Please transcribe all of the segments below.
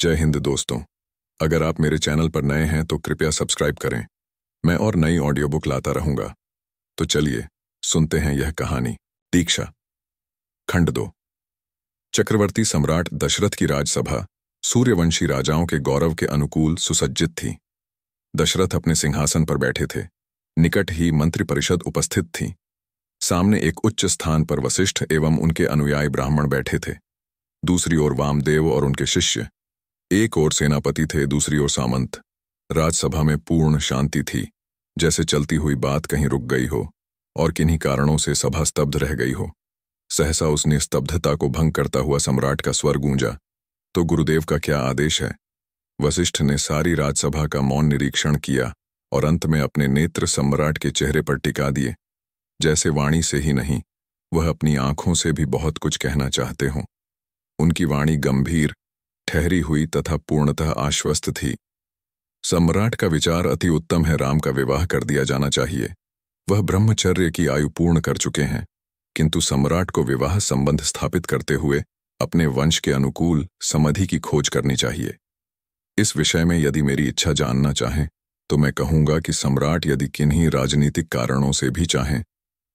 जय हिंद दोस्तों अगर आप मेरे चैनल पर नए हैं तो कृपया सब्सक्राइब करें मैं और नई ऑडियो बुक लाता रहूंगा तो चलिए सुनते हैं यह कहानी दीक्षा खंड दो चक्रवर्ती सम्राट दशरथ की राजसभा सूर्यवंशी राजाओं के गौरव के अनुकूल सुसज्जित थी दशरथ अपने सिंहासन पर बैठे थे निकट ही मंत्रिपरिषद उपस्थित थी सामने एक उच्च स्थान पर वशिष्ठ एवं उनके अनुयायी ब्राह्मण बैठे थे दूसरी ओर वामदेव और उनके शिष्य एक ओर सेनापति थे दूसरी ओर सामंत राज्यसभा में पूर्ण शांति थी जैसे चलती हुई बात कहीं रुक गई हो और किन्हीं कारणों से सभा स्तब्ध रह गई हो सहसा उसने स्तब्धता को भंग करता हुआ सम्राट का स्वर गूंजा तो गुरुदेव का क्या आदेश है वशिष्ठ ने सारी राजसभा का मौन निरीक्षण किया और अंत में अपने नेत्र सम्राट के चेहरे पर टिका दिए जैसे वाणी से ही नहीं वह अपनी आंखों से भी बहुत कुछ कहना चाहते हों उनकी वाणी गंभीर ठहरी हुई तथा पूर्णतः आश्वस्त थी सम्राट का विचार अति उत्तम है राम का विवाह कर दिया जाना चाहिए वह ब्रह्मचर्य की आयु पूर्ण कर चुके हैं किंतु सम्राट को विवाह संबंध स्थापित करते हुए अपने वंश के अनुकूल समाधि की खोज करनी चाहिए इस विषय में यदि मेरी इच्छा जानना चाहें तो मैं कहूंगा कि सम्राट यदि किन्हीं राजनीतिक कारणों से भी चाहें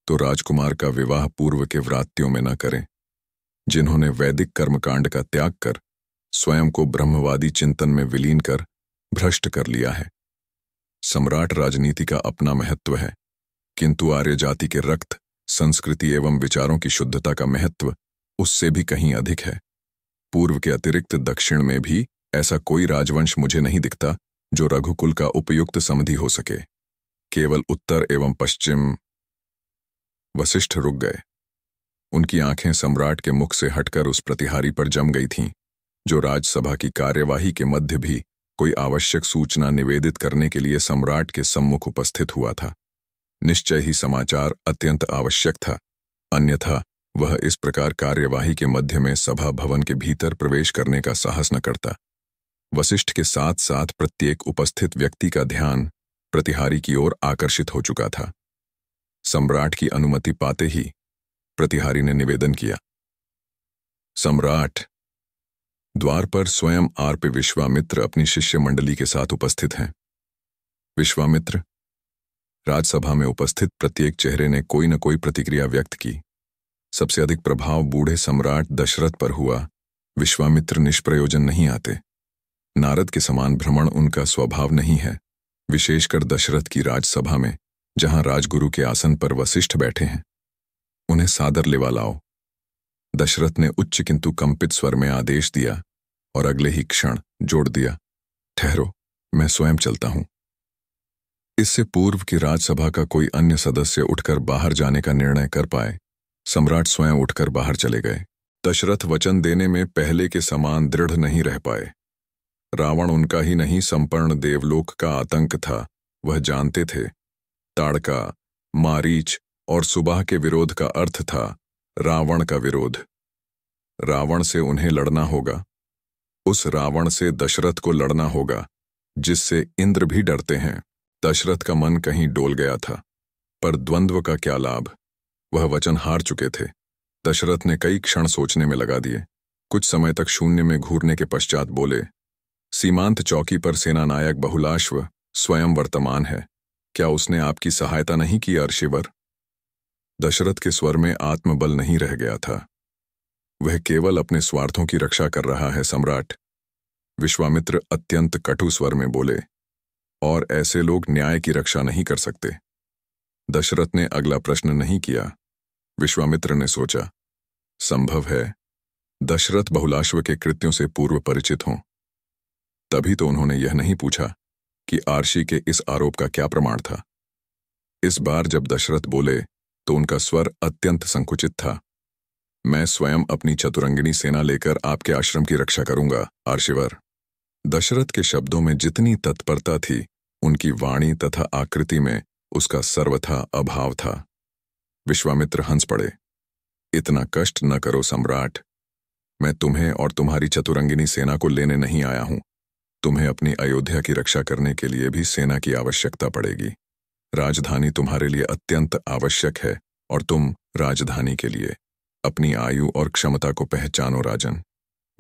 तो राजकुमार का विवाह पूर्व के व्रात्यों में न करें जिन्होंने वैदिक कर्मकांड का त्याग कर स्वयं को ब्रह्मवादी चिंतन में विलीन कर भ्रष्ट कर लिया है सम्राट राजनीति का अपना महत्व है किंतु आर्य जाति के रक्त संस्कृति एवं विचारों की शुद्धता का महत्व उससे भी कहीं अधिक है पूर्व के अतिरिक्त दक्षिण में भी ऐसा कोई राजवंश मुझे नहीं दिखता जो रघुकुल का उपयुक्त समधि हो सके केवल उत्तर एवं पश्चिम वशिष्ठ रुक गए उनकी आंखें सम्राट के मुख से हटकर उस प्रतिहारी पर जम गई थीं जो राज्यसभा की कार्यवाही के मध्य भी कोई आवश्यक सूचना निवेदित करने के लिए सम्राट के सम्मुख उपस्थित हुआ था निश्चय ही समाचार अत्यंत आवश्यक था अन्यथा वह इस प्रकार कार्यवाही के मध्य में सभा भवन के भीतर प्रवेश करने का साहस न करता वशिष्ठ के साथ साथ प्रत्येक उपस्थित व्यक्ति का ध्यान प्रतिहारी की ओर आकर्षित हो चुका था सम्राट की अनुमति पाते ही प्रतिहारी ने निवेदन किया सम्राट द्वार पर स्वयं आर पे विश्वामित्र अपनी शिष्य मंडली के साथ उपस्थित हैं विश्वामित्र राज्यसभा में उपस्थित प्रत्येक चेहरे ने कोई न कोई प्रतिक्रिया व्यक्त की सबसे अधिक प्रभाव बूढ़े सम्राट दशरथ पर हुआ विश्वामित्र निष्प्रयोजन नहीं आते नारद के समान भ्रमण उनका स्वभाव नहीं है विशेषकर दशरथ की राजसभा में जहां राजगुरु के आसन पर वशिष्ठ बैठे हैं उन्हें सादर लेवा लाओ दशरथ ने उच्च किंतु कंपित स्वर में आदेश दिया और अगले ही क्षण जोड़ दिया ठहरो मैं स्वयं चलता हूं इससे पूर्व की राज्यसभा का कोई अन्य सदस्य उठकर बाहर जाने का निर्णय कर पाए सम्राट स्वयं उठकर बाहर चले गए दशरथ वचन देने में पहले के समान दृढ़ नहीं रह पाए रावण उनका ही नहीं संपर्ण देवलोक का आतंक था वह जानते थे ताड़का मारीच और सुबह के विरोध का अर्थ था रावण का विरोध रावण से उन्हें लड़ना होगा उस रावण से दशरथ को लड़ना होगा जिससे इंद्र भी डरते हैं दशरथ का मन कहीं डोल गया था पर द्वंद्व का क्या लाभ वह वचन हार चुके थे दशरथ ने कई क्षण सोचने में लगा दिए कुछ समय तक शून्य में घूरने के पश्चात बोले सीमांत चौकी पर सेनानायक बहुलाश्व स्वयं वर्तमान है क्या उसने आपकी सहायता नहीं की अर्शिवर दशरथ के स्वर में आत्मबल नहीं रह गया था वह केवल अपने स्वार्थों की रक्षा कर रहा है सम्राट विश्वामित्र अत्यंत कटु स्वर में बोले और ऐसे लोग न्याय की रक्षा नहीं कर सकते दशरथ ने अगला प्रश्न नहीं किया विश्वामित्र ने सोचा संभव है दशरथ बहुलाश्व के कृत्यों से पूर्व परिचित हों तभी तो उन्होंने यह नहीं पूछा कि आरशी के इस आरोप का क्या प्रमाण था इस बार जब दशरथ बोले तो उनका स्वर अत्यंत संकुचित था मैं स्वयं अपनी चतुरंगिणी सेना लेकर आपके आश्रम की रक्षा करूंगा आर्शिवर दशरथ के शब्दों में जितनी तत्परता थी उनकी वाणी तथा आकृति में उसका सर्वथा अभाव था विश्वामित्र हंस पड़े इतना कष्ट न करो सम्राट मैं तुम्हें और तुम्हारी चतुरंगिनी सेना को लेने नहीं आया हूं तुम्हें अपनी अयोध्या की रक्षा करने के लिए भी सेना की आवश्यकता पड़ेगी राजधानी तुम्हारे लिए अत्यंत आवश्यक है और तुम राजधानी के लिए अपनी आयु और क्षमता को पहचानो राजन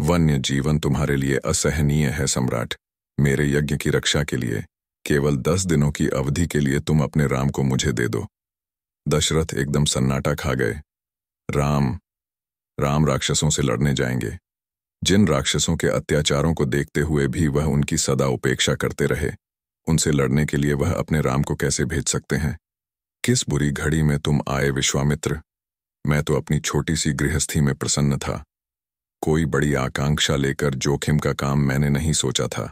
वन्य जीवन तुम्हारे लिए असहनीय है सम्राट मेरे यज्ञ की रक्षा के लिए केवल दस दिनों की अवधि के लिए तुम अपने राम को मुझे दे दो दशरथ एकदम सन्नाटा खा गए राम राम राक्षसों से लड़ने जाएंगे जिन राक्षसों के अत्याचारों को देखते हुए भी वह उनकी सदा उपेक्षा करते रहे उनसे लड़ने के लिए वह अपने राम को कैसे भेज सकते हैं किस बुरी घड़ी में तुम आए विश्वामित्र मैं तो अपनी छोटी सी गृहस्थी में प्रसन्न था कोई बड़ी आकांक्षा लेकर जोखिम का काम मैंने नहीं सोचा था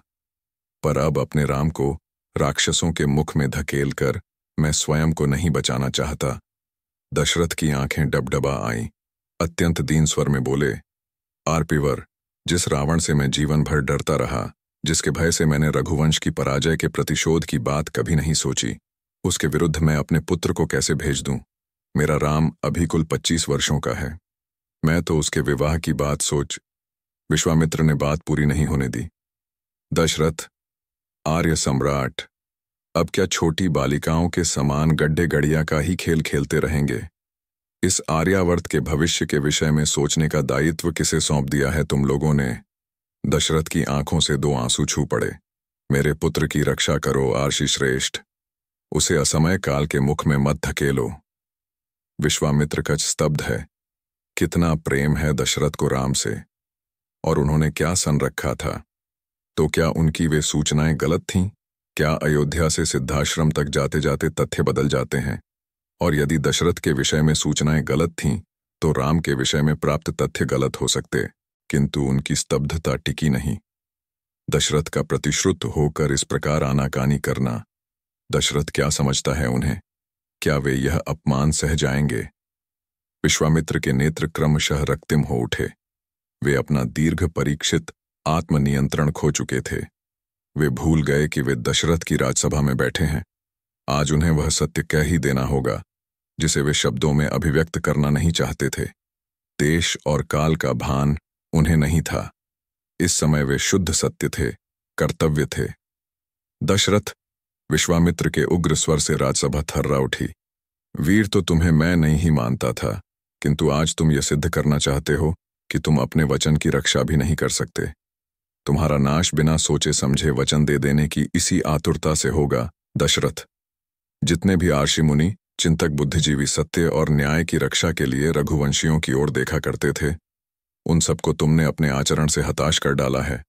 पर अब अपने राम को राक्षसों के मुख में धकेल कर मैं स्वयं को नहीं बचाना चाहता दशरथ की आंखें डबडबा आईं अत्यंत दीन स्वर में बोले आरपीवर जिस रावण से मैं जीवन भर डरता रहा जिसके भय से मैंने रघुवंश की पराजय के प्रतिशोध की बात कभी नहीं सोची उसके विरुद्ध मैं अपने पुत्र को कैसे भेज दूं मेरा राम अभी कुल पच्चीस वर्षों का है मैं तो उसके विवाह की बात सोच विश्वामित्र ने बात पूरी नहीं होने दी दशरथ आर्य सम्राट अब क्या छोटी बालिकाओं के समान गड्ढे गड़िया का ही खेल खेलते रहेंगे इस आर्यावर्त के भविष्य के विषय में सोचने का दायित्व किसे सौंप दिया है तुम लोगों ने दशरथ की आंखों से दो आंसू छू पड़े मेरे पुत्र की रक्षा करो आर्षि श्रेष्ठ उसे असमय काल के मुख में मत धकेलो विश्वामित्र कच स्तब्ध है कितना प्रेम है दशरथ को राम से और उन्होंने क्या सन रखा था तो क्या उनकी वे सूचनाएं गलत थीं क्या अयोध्या से सिद्धाश्रम तक जाते जाते तथ्य बदल जाते हैं और यदि दशरथ के विषय में सूचनाएं गलत थीं तो राम के विषय में प्राप्त तथ्य गलत हो सकते किंतु उनकी स्तब्धता टिकी नहीं दशरथ का प्रतिश्रुत होकर इस प्रकार आनाकानी करना दशरथ क्या समझता है उन्हें क्या वे यह अपमान सह जाएंगे विश्वामित्र के नेत्र क्रमशः रक्तिम हो उठे वे अपना दीर्घ परीक्षित आत्मनियंत्रण खो चुके थे वे भूल गए कि वे दशरथ की राजसभा में बैठे हैं आज उन्हें वह सत्य कह ही देना होगा जिसे वे शब्दों में अभिव्यक्त करना नहीं चाहते थे देश और काल का भान उन्हें नहीं था इस समय वे शुद्ध सत्य थे कर्तव्य थे दशरथ विश्वामित्र के उग्र स्वर से राजसभा थर्रा उठी वीर तो तुम्हें मैं नहीं ही मानता था किंतु आज तुम यह सिद्ध करना चाहते हो कि तुम अपने वचन की रक्षा भी नहीं कर सकते तुम्हारा नाश बिना सोचे समझे वचन दे देने की इसी आतुरता से होगा दशरथ जितने भी आर्षि मुनि चिंतक बुद्धिजीवी सत्य और न्याय की रक्षा के लिए रघुवंशियों की ओर देखा करते थे उन सबको तुमने अपने आचरण से हताश कर डाला है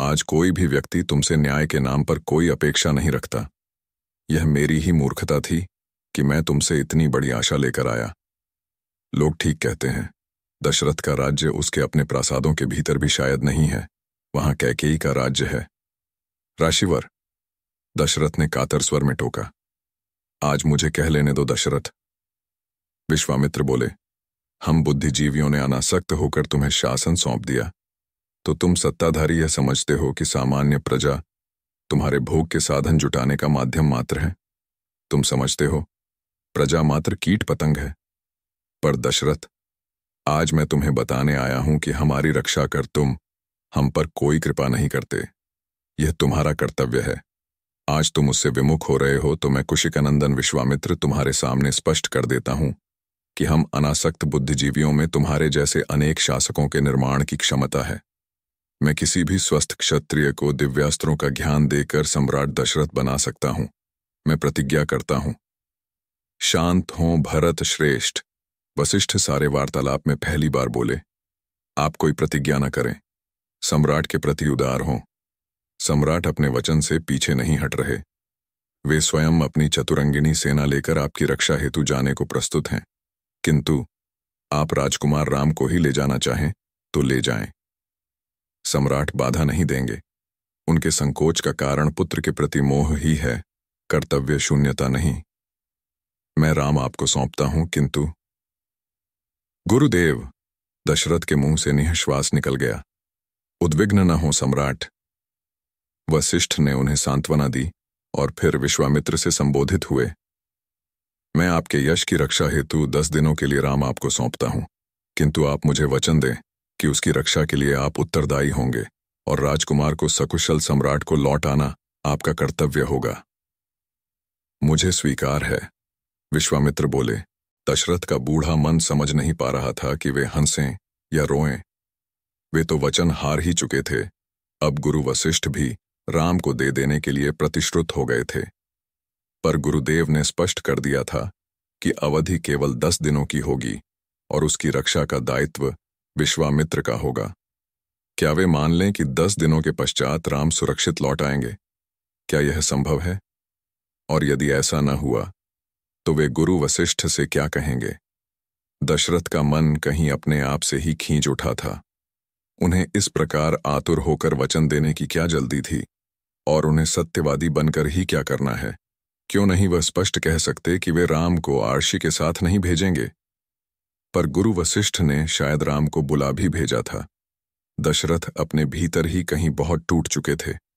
आज कोई भी व्यक्ति तुमसे न्याय के नाम पर कोई अपेक्षा नहीं रखता यह मेरी ही मूर्खता थी कि मैं तुमसे इतनी बड़ी आशा लेकर आया लोग ठीक कहते हैं दशरथ का राज्य उसके अपने प्रासादों के भीतर भी शायद नहीं है वहां कैके का राज्य है राशिवर दशरथ ने कातर स्वर में टोका आज मुझे कह लेने दो दशरथ विश्वामित्र बोले हम बुद्धिजीवियों ने अनासक्त होकर तुम्हें शासन सौंप दिया तो तुम सत्ताधारी यह समझते हो कि सामान्य प्रजा तुम्हारे भोग के साधन जुटाने का माध्यम मात्र है तुम समझते हो प्रजा मात्र कीट पतंग है पर दशरथ आज मैं तुम्हें बताने आया हूं कि हमारी रक्षा कर तुम हम पर कोई कृपा नहीं करते यह तुम्हारा कर्तव्य है आज तुम उससे विमुख हो रहे हो तो मैं कुशिकानंदन विश्वामित्र तुम्हारे सामने स्पष्ट कर देता हूं कि हम अनासक्त बुद्धिजीवियों में तुम्हारे जैसे अनेक शासकों के निर्माण की क्षमता है मैं किसी भी स्वस्थ क्षत्रिय को दिव्यास्त्रों का ज्ञान देकर सम्राट दशरथ बना सकता हूं मैं प्रतिज्ञा करता हूं शांत हों भरत श्रेष्ठ वशिष्ठ सारे वार्तालाप में पहली बार बोले आप कोई प्रतिज्ञा न करें सम्राट के प्रति उदार हों सम्राट अपने वचन से पीछे नहीं हट रहे वे स्वयं अपनी चतुरंगिणी सेना लेकर आपकी रक्षा हेतु जाने को प्रस्तुत हैं किंतु आप राजकुमार राम को ही ले जाना चाहें तो ले जाएं। सम्राट बाधा नहीं देंगे उनके संकोच का कारण पुत्र के प्रति मोह ही है कर्तव्य शून्यता नहीं मैं राम आपको सौंपता हूं किंतु गुरुदेव दशरथ के मुंह से निःश्वास निकल गया उद्विग्न न हो सम्राट वशिष्ठ ने उन्हें सांत्वना दी और फिर विश्वामित्र से संबोधित हुए मैं आपके यश की रक्षा हेतु दस दिनों के लिए राम आपको सौंपता हूं किंतु आप मुझे वचन दें कि उसकी रक्षा के लिए आप उत्तरदायी होंगे और राजकुमार को सकुशल सम्राट को लौट आना आपका कर्तव्य होगा मुझे स्वीकार है विश्वामित्र बोले दशरथ का बूढ़ा मन समझ नहीं पा रहा था कि वे हंसें या रोएं वे तो वचन हार ही चुके थे अब गुरु वशिष्ठ भी राम को दे देने के लिए प्रतिश्रुत हो गए थे पर गुरुदेव ने स्पष्ट कर दिया था कि अवधि केवल दस दिनों की होगी और उसकी रक्षा का दायित्व विश्वामित्र का होगा क्या वे मान लें कि दस दिनों के पश्चात राम सुरक्षित लौट आएंगे क्या यह संभव है और यदि ऐसा न हुआ तो वे गुरु वशिष्ठ से क्या कहेंगे दशरथ का मन कहीं अपने आप से ही खींच उठा था उन्हें इस प्रकार आतुर होकर वचन देने की क्या जल्दी थी और उन्हें सत्यवादी बनकर ही क्या करना है क्यों नहीं वह स्पष्ट कह सकते कि वे राम को आरशी के साथ नहीं भेजेंगे पर गुरु वशिष्ठ ने शायद राम को बुला भी भेजा था दशरथ अपने भीतर ही कहीं बहुत टूट चुके थे